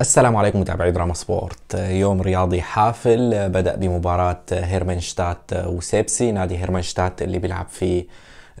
السلام عليكم متابعي دراما سبورت يوم رياضي حافل بدأ بمباراة هيرمنشتات وسيبسي نادي هيرمنشتات اللي بيلعب فيه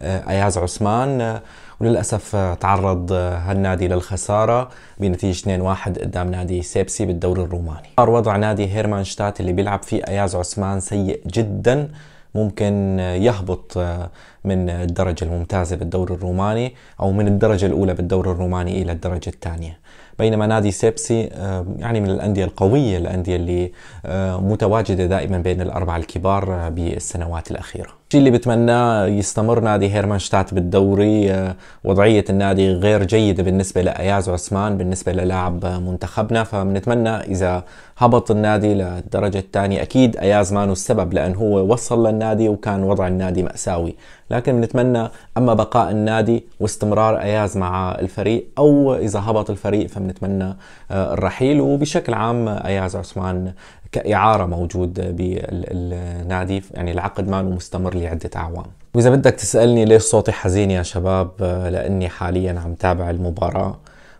آه، اياز عثمان وللاسف تعرض هالنادي للخساره بنتيجه 2-1 قدام نادي سيبسي بالدوري الروماني. صار وضع نادي هيرمنشتات اللي بيلعب فيه اياز عثمان سيء جدا ممكن يهبط آه، من الدرجه الممتازه بالدوري الروماني او من الدرجه الاولى بالدوري الروماني الى الدرجه الثانيه. بينما نادي سيبسي آه، يعني من الأندية القوية الأندية اللي آه، متواجدة دائما بين الأربعة الكبار آه، بالسنوات الأخيرة الشيء اللي بتمناه يستمر نادي هيرمانشتات بالدوري آه، وضعية النادي غير جيدة بالنسبة لأياز عثمان بالنسبة للاعب منتخبنا فبنتمنى إذا هبط النادي للدرجة الثانية أكيد أياز مانو السبب لأن هو وصل للنادي وكان وضع النادي مأساوي لكن بنتمنى أما بقاء النادي واستمرار أياز مع الفريق أو إذا هبط الفريق فبنتمنى آه، الرحيل وبشكل عام أياز عثمان كإعارة موجود بالنادي يعني العقد مانو مستمر لي عدة أعوام وإذا بدك تسألني ليش صوتي حزين يا شباب آه، لأني حاليا عم تابع المباراة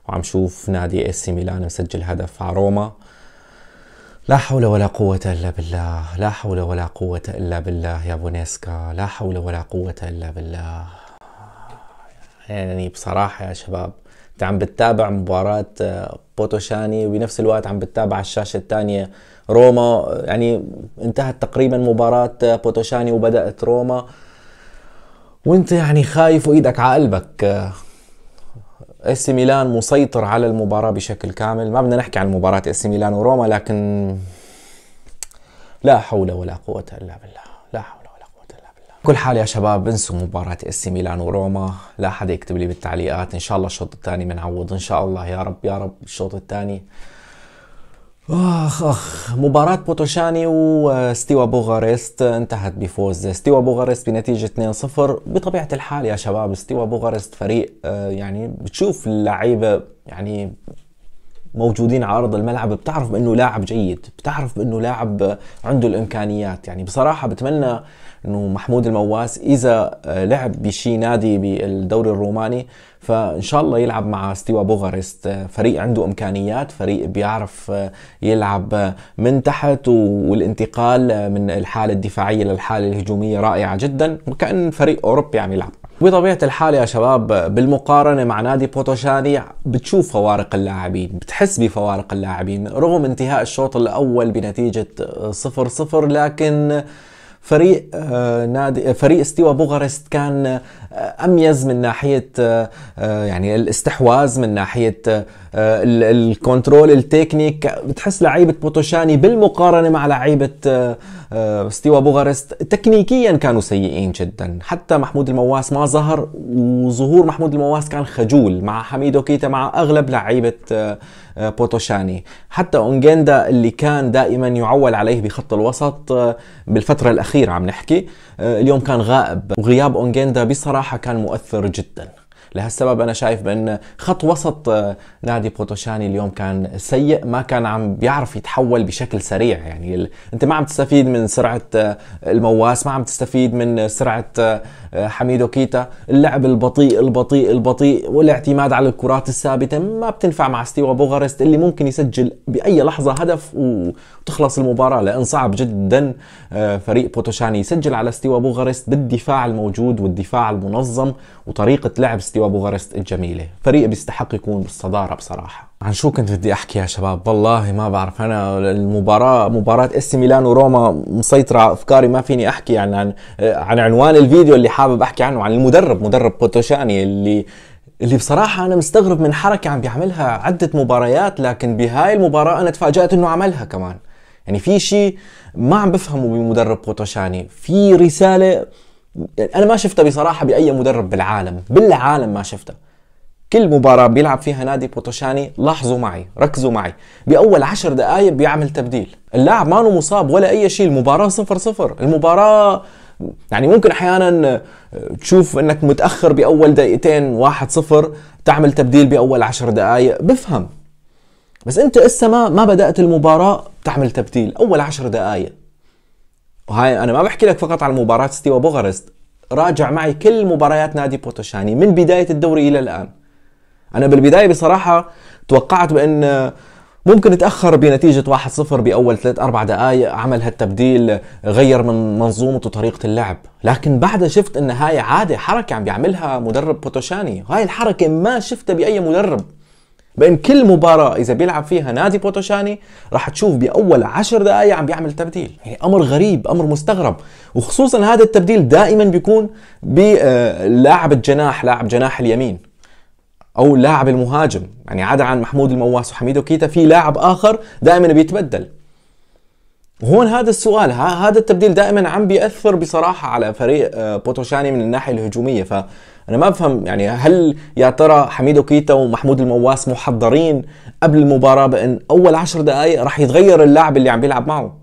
وعم شوف نادي إيسي ميلان مسجل هدف على روما لا حول ولا قوة إلا بالله لا حول ولا قوة إلا بالله يا بونيسكا لا حول ولا قوة إلا بالله يعني بصراحة يا شباب انت عم بتتابع مباراة آه، بوتوشاني وبنفس الوقت عم بتتابع على الشاشة الثانية روما يعني انتهت تقريبا مباراة آه، بوتوشاني وبدأت روما وانت يعني خايف وايدك على قلبك اس آه، ميلان مسيطر على المباراة بشكل كامل ما بدنا نحكي عن مباراة اس ميلان وروما لكن لا حول ولا قوة الا بالله لا حول كل حال يا شباب انسوا مباراة اسي ميلان وروما لا حدا يكتب لي بالتعليقات ان شاء الله الشوط الثاني بنعوض ان شاء الله يا رب يا رب الشوط الثاني اخ اخ مباراة بوتوشاني وستيوا بوغارست انتهت بفوز ستيوا بوغارست بنتيجة 2-0 بطبيعة الحال يا شباب ستيوا بوغارست فريق آه، يعني بتشوف اللعيبة يعني موجودين على ارض الملعب بتعرف بانه لاعب جيد بتعرف بانه لاعب عنده الامكانيات يعني بصراحه بتمنى انه محمود المواس اذا آه، لعب بشي نادي بالدوري الروماني فان شاء الله يلعب مع ستيوا بوغارست آه، فريق عنده امكانيات فريق بيعرف آه، يلعب من تحت والانتقال من الحاله الدفاعيه للحاله الهجوميه رائعه جدا وكان فريق اوروبي عم يلعب بطبيعة الحال يا شباب بالمقارنة مع نادي بوتوشاني بتشوف فوارق اللاعبين بتحس بفوارق اللاعبين رغم انتهاء الشوط الأول بنتيجة 0-0 لكن فريق آه، نادي آه، فريق استوا بوغارست كان آه، اميز من ناحيه يعني الاستحواذ من ناحيه الكنترول التكنيك بتحس لعيبه بوتوشاني بالمقارنه مع لعيبه استوا بوغارست تكنيكيا كانوا سيئين جدا حتى محمود المواس ما ظهر وظهور محمود المواس كان خجول مع حميدو كيتا مع اغلب لعيبه بوتوشاني حتى اونجندا اللي كان دائما يعول عليه بخط الوسط بالفتره الاخيره الاخير عم نحكي آه، اليوم كان غائب وغياب اونجندا بصراحه كان مؤثر جدا لهالسبب انا شايف بان خط وسط آه، نادي بروتوشاني اليوم كان سيء ما كان عم بيعرف يتحول بشكل سريع يعني ال... انت ما عم تستفيد من سرعه آه، المواس ما عم تستفيد من سرعه آه، حميدو كيتا اللعب البطيء البطيء البطيء والاعتماد على الكرات الثابته ما بتنفع مع ستيوا بوغارست اللي ممكن يسجل باي لحظه هدف وتخلص المباراه لان صعب جدا فريق بوتوشاني يسجل على ستيوا بوغارست بالدفاع الموجود والدفاع المنظم وطريقه لعب ستيوا وابو غرست الجميله فريق بيستحق يكون بالصداره بصراحه عن شو كنت بدي احكي يا شباب والله ما بعرف انا المباراه مباراه اس ميلان وروما مسيطره على افكاري ما فيني احكي عن عن, عن عنوان الفيديو اللي حابب احكي عنه عن المدرب مدرب بوتوشاني اللي اللي بصراحة أنا مستغرب من حركة عم بيعملها عدة مباريات لكن بهاي المباراة أنا تفاجأت إنه عملها كمان يعني في شيء ما عم بفهمه بمدرب بوتوشاني في رسالة يعني انا ما شفتها بصراحه باي مدرب بالعالم بالعالم ما شفتها كل مباراة بيلعب فيها نادي بوتوشاني لاحظوا معي ركزوا معي بأول عشر دقايق بيعمل تبديل اللاعب ما مصاب ولا أي شيء المباراة صفر صفر المباراة يعني ممكن أحيانا آه، تشوف أنك متأخر بأول دقيقتين واحد صفر تعمل تبديل بأول عشر دقايق بفهم بس أنت إسا ما, ما بدأت المباراة تعمل تبديل أول عشر دقايق وهاي انا ما بحكي لك فقط على مباراه ستيوا بوغارست راجع معي كل مباريات نادي بوتوشاني من بدايه الدوري الى الان انا بالبدايه بصراحه توقعت بان ممكن تاخر بنتيجه 1-0 باول 3 4 دقائق عمل هالتبديل غير من منظومته وطريقه اللعب لكن بعدها شفت ان هاي عاده حركه عم بيعملها مدرب بوتوشاني هاي الحركه ما شفتها باي مدرب بين كل مباراه اذا بيلعب فيها نادي بوتوشاني راح تشوف باول عشر دقائق عم بيعمل تبديل يعني امر غريب امر مستغرب وخصوصا هذا التبديل دائما بيكون بلاعب آه، الجناح لاعب جناح اليمين او لاعب المهاجم يعني عدا عن محمود المواس وحميدو كيتا في لاعب اخر دائما بيتبدل هون هذا السؤال هذا التبديل دائما عم بيأثر بصراحة على فريق آه، بوتوشاني من الناحية الهجومية فانا ما بفهم يعني هل يا ترى حميدو كيتا ومحمود المواس محضرين قبل المباراه بان اول عشر دقائق راح يتغير اللاعب اللي عم بيلعب معه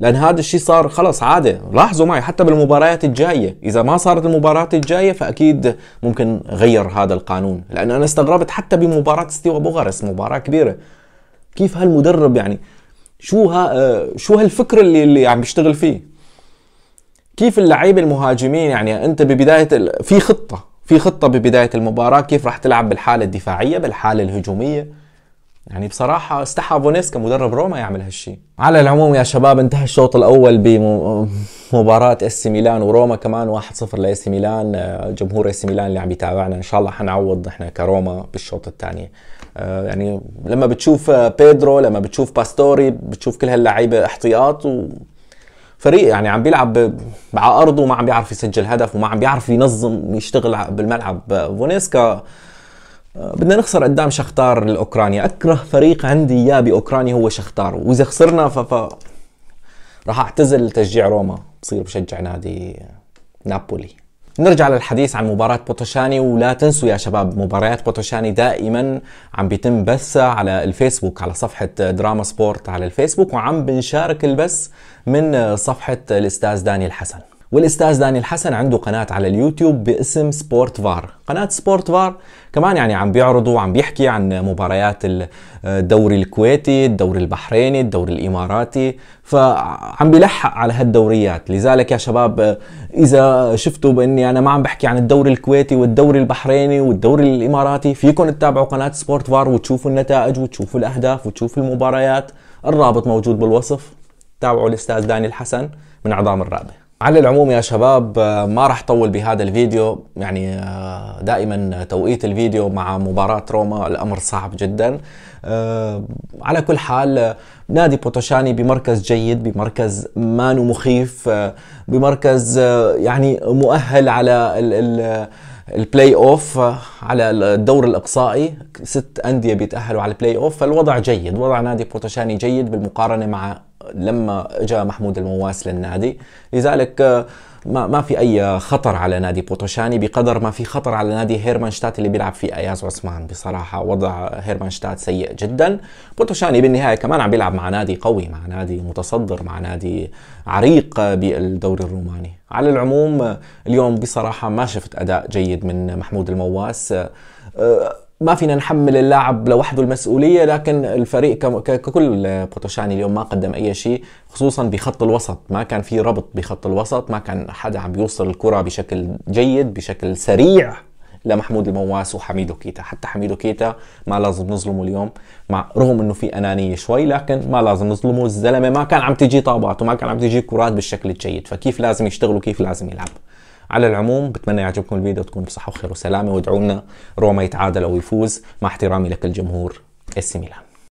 لان هذا الشيء صار خلص عاده لاحظوا معي حتى بالمباريات الجايه اذا ما صارت المباريات الجايه فاكيد ممكن غير هذا القانون لان انا استغربت حتى بمباراه استيوا بوغارس مباراه كبيره كيف هالمدرب يعني شو ها آه، شو هالفكر اللي اللي عم بيشتغل فيه كيف اللعيبه المهاجمين يعني انت ببدايه في خطه في خطه ببدايه المباراه كيف راح تلعب بالحاله الدفاعيه بالحاله الهجوميه يعني بصراحة استحى بونيس كمدرب روما يعمل هالشيء على العموم يا شباب انتهى الشوط الأول بمباراة اس ميلان وروما كمان 1-0 لاس ميلان جمهور اس ميلان اللي عم يتابعنا إن شاء الله حنعوض نحن كروما بالشوط الثاني آه، يعني لما بتشوف بيدرو لما بتشوف باستوري بتشوف كل هاللعيبة احتياط و فريق يعني عم بيلعب على ارضه وما عم بيعرف يسجل هدف وما عم بيعرف ينظم يشتغل بالملعب فونيسكا آه، بدنا نخسر قدام شختار الاوكراني اكره فريق عندي اياه باوكرانيا هو شختار واذا خسرنا ف, ف... راح اعتزل تشجيع روما بصير بشجع نادي نابولي نرجع للحديث عن مباراة بوتوشاني ولا تنسوا يا شباب مباريات بوتوشاني دائما عم بيتم بثها على الفيسبوك على صفحة دراما سبورت على الفيسبوك وعم بنشارك البث من صفحة الأستاذ داني الحسن والاستاذ داني الحسن عنده قناه على اليوتيوب باسم سبورت فار قناه سبورت فار كمان يعني عم بيعرضوا عم بيحكي عن مباريات الدوري الكويتي الدوري البحريني الدوري الاماراتي فعم بيلحق على هالدوريات لذلك يا شباب اذا شفتوا باني انا ما عم بحكي عن الدوري الكويتي والدوري البحريني والدوري الاماراتي فيكم تتابعوا قناه سبورت فار وتشوفوا النتائج وتشوفوا الاهداف وتشوفوا المباريات الرابط موجود بالوصف تابعوا الاستاذ داني الحسن من عظام الرابع على العموم يا شباب آه، ما راح طول بهذا الفيديو يعني آه، دائما توقيت الفيديو مع مباراة روما الأمر صعب جدا آه، على كل حال نادي بوتوشاني بمركز جيد بمركز مانو مخيف بمركز يعني مؤهل على ال ال البلاي اوف على الدور الاقصائي ست انديه بيتاهلوا على البلاي اوف فالوضع جيد وضع نادي بوتوشاني جيد بالمقارنه مع لما اجى محمود المواس للنادي لذلك آه، ما ما في اي خطر على نادي بوتوشاني بقدر ما في خطر على نادي هيرمانشتات اللي بيلعب فيه اياز عثمان بصراحه وضع هيرمانشتات سيء جدا بوتوشاني بالنهايه كمان عم بيلعب مع نادي قوي مع نادي متصدر مع نادي عريق بالدوري الروماني على العموم آه، اليوم بصراحه ما شفت اداء جيد من محمود المواس آه، ما فينا نحمل اللاعب لوحده المسؤوليه لكن الفريق ككل آه، بوتوشاني اليوم ما قدم اي شيء خصوصا بخط الوسط ما كان في ربط بخط الوسط ما كان حدا عم يوصل الكره بشكل جيد بشكل سريع لمحمود المواس وحميدو كيتا حتى حميدو كيتا ما لازم نظلمه اليوم مع رغم انه في انانيه شوي لكن ما لازم نظلمه الزلمه ما كان عم تجي طابات وما كان عم تجي كرات بالشكل الجيد فكيف لازم يشتغل وكيف لازم يلعب على العموم بتمنى يعجبكم الفيديو تكونوا بصحه وخير وسلامه وادعوا لنا روما يتعادل او يفوز مع احترامي لك الجمهور السي ميلان